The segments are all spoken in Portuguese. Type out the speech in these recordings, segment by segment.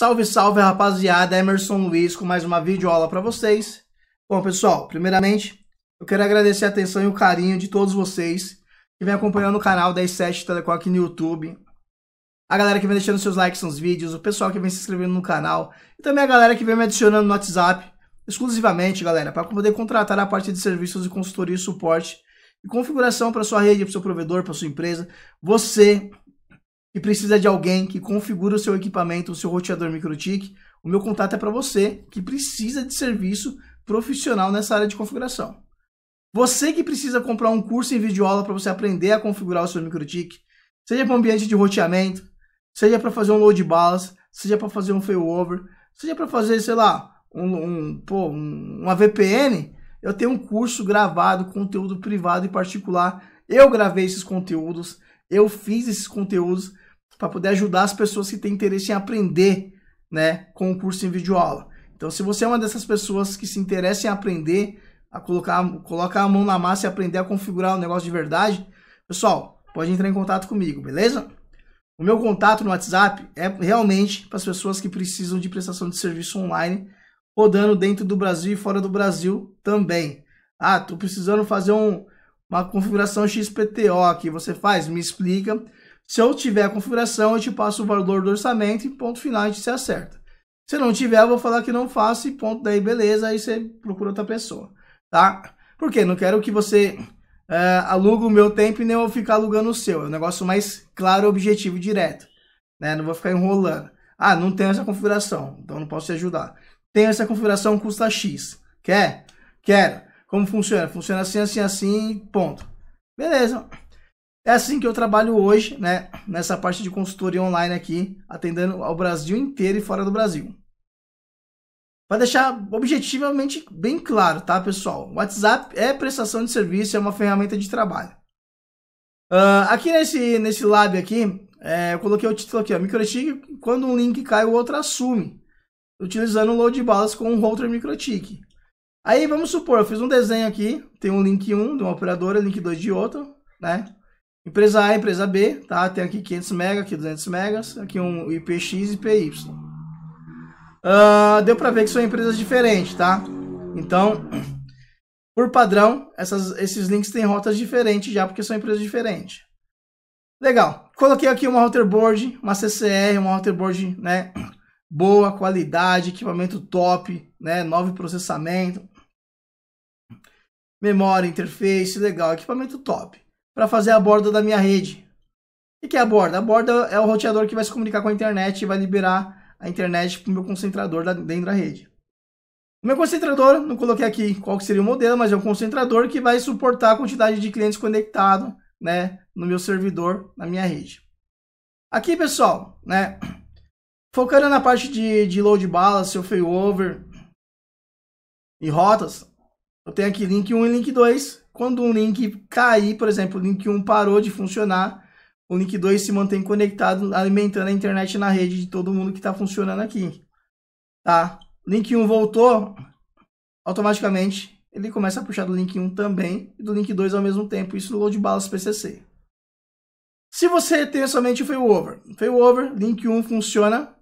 Salve, salve, rapaziada. Emerson Luiz com mais uma videoaula para vocês. Bom, pessoal, primeiramente, eu quero agradecer a atenção e o carinho de todos vocês que vem acompanhando o canal 107 Telecom aqui no YouTube. A galera que vem deixando seus likes nos vídeos, o pessoal que vem se inscrevendo no canal e também a galera que vem me adicionando no WhatsApp, exclusivamente, galera, para poder contratar a parte de serviços de consultoria e suporte e configuração para sua rede, para seu provedor, para sua empresa. Você e precisa de alguém que configure o seu equipamento, o seu roteador MicroTik, o meu contato é para você que precisa de serviço profissional nessa área de configuração. Você que precisa comprar um curso em videoaula para você aprender a configurar o seu MicroTik, seja para ambiente de roteamento, seja para fazer um load balance, seja para fazer um failover, seja para fazer, sei lá, um, um, pô, um, uma VPN, eu tenho um curso gravado, conteúdo privado e particular. Eu gravei esses conteúdos, eu fiz esses conteúdos para poder ajudar as pessoas que têm interesse em aprender, né, com o curso em videoaula. Então, se você é uma dessas pessoas que se interessa em aprender a colocar, colocar a mão na massa e aprender a configurar o negócio de verdade, pessoal, pode entrar em contato comigo, beleza? O meu contato no WhatsApp é realmente para as pessoas que precisam de prestação de serviço online, rodando dentro do Brasil e fora do Brasil também. Ah, tô precisando fazer um uma configuração XPTO aqui, você faz, me explica. Se eu tiver a configuração, eu te passo o valor do orçamento e ponto final, a gente se acerta. Se não tiver, eu vou falar que não faço e ponto, daí beleza, aí você procura outra pessoa, tá? Porque não quero que você é, alugue o meu tempo e nem eu ficar alugando o seu. É um negócio mais claro, objetivo, direto, né? Não vou ficar enrolando. Ah, não tenho essa configuração, então não posso te ajudar. Tenho essa configuração, custa X. Quer? Quero como funciona. Funciona assim, assim, assim, ponto. Beleza. É assim que eu trabalho hoje, né? Nessa parte de consultoria online aqui, atendendo ao Brasil inteiro e fora do Brasil. Para deixar objetivamente bem claro, tá, pessoal? WhatsApp é prestação de serviço, é uma ferramenta de trabalho. Uh, aqui nesse, nesse lab aqui, é, eu coloquei o título aqui, ó, Microtik, quando um link cai, o outro assume, utilizando o load balas com o router Microtik. Aí vamos supor, eu fiz um desenho aqui, tem um link 1 de uma operadora, link 2 de outra, né? Empresa A, empresa B, tá? Tem aqui 500 mega, aqui 200 megas, aqui um IPX e IPY. Uh, ah, deu para ver que são empresas diferentes, tá? Então, por padrão, essas, esses links têm rotas diferentes já, porque são empresas diferentes. Legal. Coloquei aqui uma router board, uma CCR, uma router board, né? Boa qualidade, equipamento top, né? Novo processamento. Memória, interface, legal, equipamento top. Para fazer a borda da minha rede. O que é a borda? A borda é o roteador que vai se comunicar com a internet e vai liberar a internet para o meu concentrador dentro da rede. O meu concentrador, não coloquei aqui qual seria o modelo, mas é um concentrador que vai suportar a quantidade de clientes conectados né, no meu servidor, na minha rede. Aqui, pessoal, né, focando na parte de, de load balance, failover e rotas, eu tenho aqui link 1 e link 2. Quando um link cair, por exemplo, o link 1 parou de funcionar, o link 2 se mantém conectado, alimentando a internet na rede de todo mundo que está funcionando aqui. Tá? Link 1 voltou, automaticamente ele começa a puxar do link 1 também e do link 2 ao mesmo tempo. Isso no load balance PCC. Se você tem somente o failover, failover, link 1 funciona.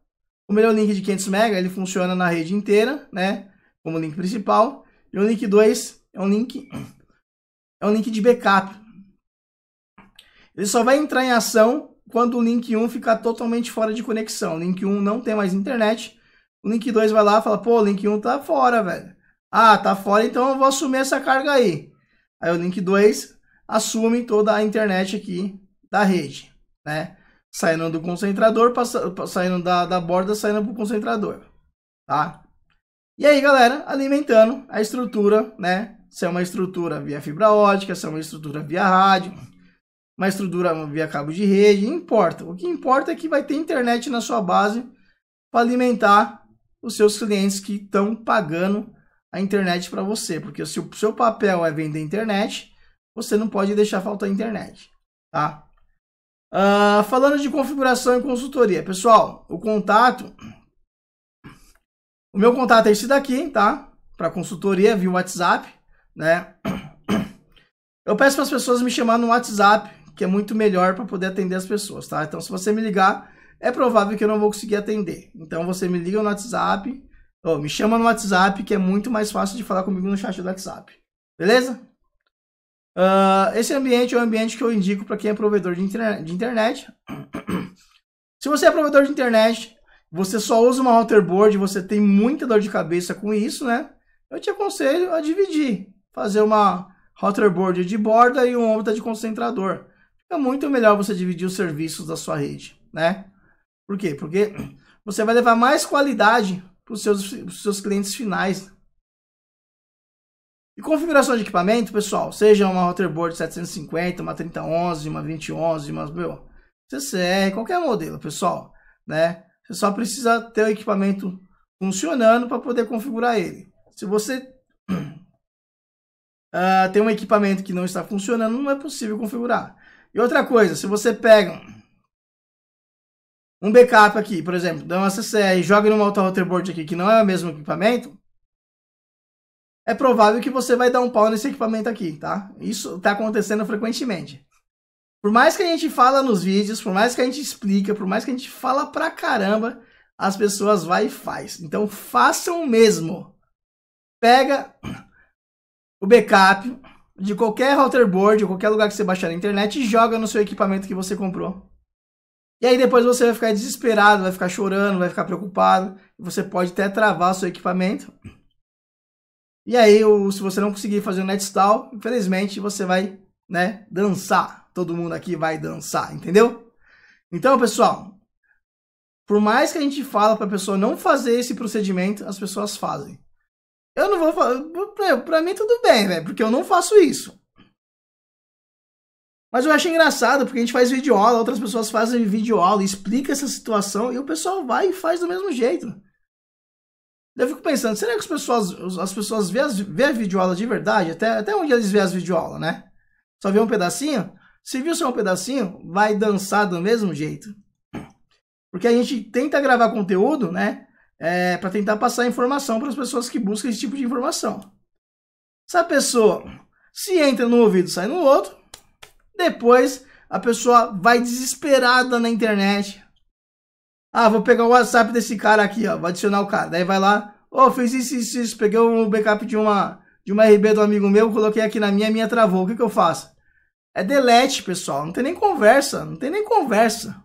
O melhor link de 500 MB, ele funciona na rede inteira, né? Como link principal. E é o link 2 é um link é um link de backup. Ele só vai entrar em ação quando o link 1 ficar totalmente fora de conexão. O link 1 não tem mais internet. O link 2 vai lá e fala: "Pô, o link 1 tá fora, velho. Ah, tá fora, então eu vou assumir essa carga aí." Aí o link 2 assume toda a internet aqui da rede, né? Saindo do concentrador, passa, saindo da, da borda, saindo pro concentrador, tá? E aí, galera, alimentando a estrutura, né? Se é uma estrutura via fibra ótica, se é uma estrutura via rádio, uma estrutura via cabo de rede, importa. O que importa é que vai ter internet na sua base para alimentar os seus clientes que estão pagando a internet para você, porque se o seu papel é vender internet, você não pode deixar faltar internet, tá? Uh, falando de configuração e consultoria, pessoal, o contato o meu contato é esse daqui, tá? Para consultoria via WhatsApp, né? Eu peço para as pessoas me chamar no WhatsApp, que é muito melhor para poder atender as pessoas, tá? Então, se você me ligar, é provável que eu não vou conseguir atender. Então, você me liga no WhatsApp, ou me chama no WhatsApp, que é muito mais fácil de falar comigo no chat do WhatsApp. Beleza? Uh, esse ambiente é um ambiente que eu indico para quem é provedor de, interne de internet. se você é provedor de internet, você só usa uma waterboard, você tem muita dor de cabeça com isso, né? Eu te aconselho a dividir, fazer uma board de borda e uma outra de concentrador. É muito melhor você dividir os serviços da sua rede, né? Por quê? Porque você vai levar mais qualidade para os seus, seus clientes finais. E configuração de equipamento, pessoal, seja uma board 750, uma 3011, uma 2011, uma meu, CCR, qualquer modelo, pessoal, né? Você só precisa ter o equipamento funcionando para poder configurar ele. Se você uh, tem um equipamento que não está funcionando, não é possível configurar. E outra coisa, se você pega um backup aqui, por exemplo, dá uma CCR e joga numa outra routerboard aqui que não é o mesmo equipamento, é provável que você vai dar um pau nesse equipamento aqui, tá? Isso está acontecendo frequentemente. Por mais que a gente fala nos vídeos, por mais que a gente explica, por mais que a gente fala pra caramba, as pessoas vai e faz. Então façam mesmo. Pega o backup de qualquer router board, ou qualquer lugar que você baixar na internet e joga no seu equipamento que você comprou. E aí depois você vai ficar desesperado, vai ficar chorando, vai ficar preocupado. Você pode até travar o seu equipamento. E aí, se você não conseguir fazer o um netstall, infelizmente você vai, né, dançar todo mundo aqui vai dançar, entendeu? Então, pessoal, por mais que a gente fala para a pessoa não fazer esse procedimento, as pessoas fazem. Eu não vou falar, para mim tudo bem, velho, porque eu não faço isso. Mas eu acho engraçado, porque a gente faz vídeo aula, outras pessoas fazem vídeo aula, explica essa situação e o pessoal vai e faz do mesmo jeito. Eu fico pensando, será que as pessoas, as pessoas vê, as, vê a videoaula de verdade? Até, até onde eles vê as videoaulas, né? Só vê um pedacinho? Se viu só um pedacinho, vai dançar do mesmo jeito. Porque a gente tenta gravar conteúdo, né? É, para tentar passar informação para as pessoas que buscam esse tipo de informação. Se a pessoa se entra no ouvido, sai no outro, depois a pessoa vai desesperada na internet. Ah, vou pegar o WhatsApp desse cara aqui, ó, vou adicionar o cara. Daí vai lá, ô, oh, fiz isso, isso, isso, peguei o um backup de uma de uma RB do amigo meu, coloquei aqui na minha, a minha travou. O que, que eu faço? É delete, pessoal. Não tem nem conversa. Não tem nem conversa.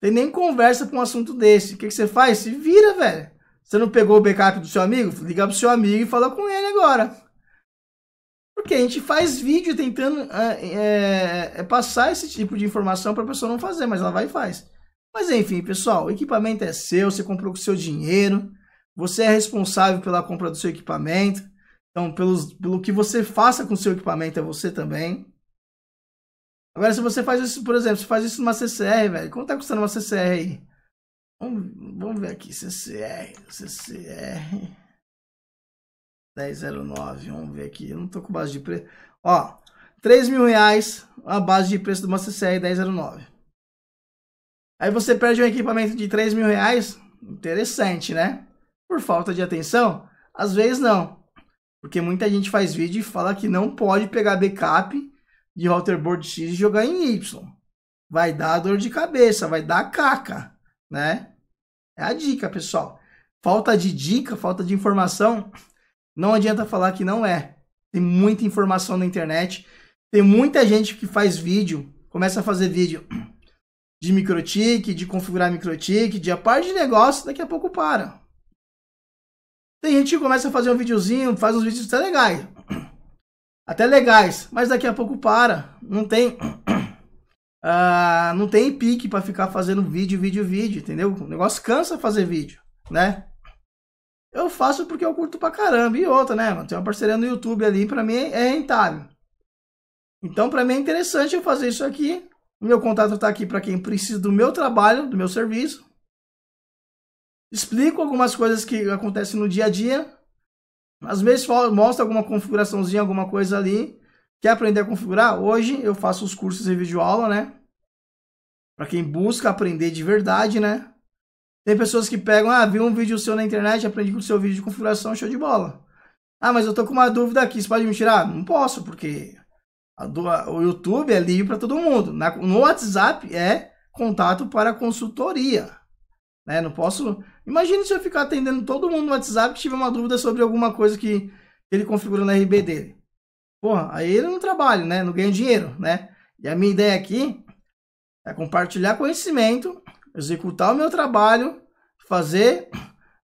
Tem nem conversa com um assunto desse. O que, que você faz? Se vira, velho. Você não pegou o backup do seu amigo? Liga pro seu amigo e fala com ele agora. Porque a gente faz vídeo tentando ah, é, é, é, passar esse tipo de informação para a pessoa não fazer, mas ela vai e faz. Mas enfim, pessoal, o equipamento é seu, você comprou com seu dinheiro, você é responsável pela compra do seu equipamento. Então, pelos, pelo que você faça com o seu equipamento, é você também. Agora, se você faz isso, por exemplo, se faz isso numa CCR, velho, quanto tá custando uma CCR aí? Vamos, vamos ver aqui, CCR, CCR 1009, vamos ver aqui, eu não tô com base de preço. Ó, 3 mil reais a base de preço de uma CCR 1009. Aí você perde um equipamento de 3 mil reais, interessante, né? Por falta de atenção, às vezes não. Porque muita gente faz vídeo e fala que não pode pegar backup de routerboard X e jogar em Y. Vai dar dor de cabeça, vai dar caca, né? É a dica, pessoal. Falta de dica, falta de informação, não adianta falar que não é. Tem muita informação na internet. Tem muita gente que faz vídeo, começa a fazer vídeo de microtik, de configurar microtik, de a parte de negócio, daqui a pouco para. Tem gente que começa a fazer um videozinho, faz uns vídeos até legais. Até legais, mas daqui a pouco para. Não tem. Uh, não tem pique para ficar fazendo vídeo, vídeo, vídeo, entendeu? O negócio cansa fazer vídeo, né? Eu faço porque eu curto pra caramba. E outra, né, mano? Tem uma parceria no YouTube ali, pra mim é rentável. Então, pra mim é interessante eu fazer isso aqui. O meu contato tá aqui para quem precisa do meu trabalho, do meu serviço explico algumas coisas que acontecem no dia a dia. Às vezes mostra alguma configuraçãozinha, alguma coisa ali. Quer aprender a configurar? Hoje eu faço os cursos em vídeo aula, né? Para quem busca aprender de verdade, né? Tem pessoas que pegam, ah, vi um vídeo seu na internet, aprendi com o seu vídeo de configuração, show de bola. Ah, mas eu tô com uma dúvida aqui, você pode me tirar? Não posso, porque a do, a, o YouTube é livre para todo mundo. Na, no WhatsApp é contato para consultoria. Né? Não posso. Imagina se eu ficar atendendo todo mundo no WhatsApp que tiver uma dúvida sobre alguma coisa que ele configura no RB dele. Porra, aí ele não trabalha né? Não ganha dinheiro, né? E a minha ideia aqui é compartilhar conhecimento, executar o meu trabalho, fazer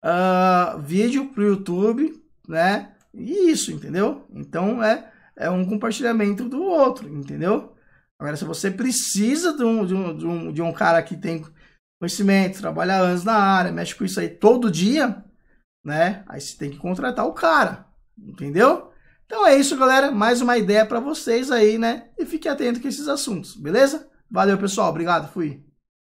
uh, vídeo para o YouTube, né? E isso, entendeu? Então é, é um compartilhamento do outro, entendeu? Agora, se você precisa de um, de um, de um cara que tem conhecimento, trabalha anos na área, mexe com isso aí todo dia, né? Aí você tem que contratar o cara, entendeu? Então é isso, galera. Mais uma ideia para vocês aí, né? E fique atento com esses assuntos, beleza? Valeu, pessoal. Obrigado. Fui.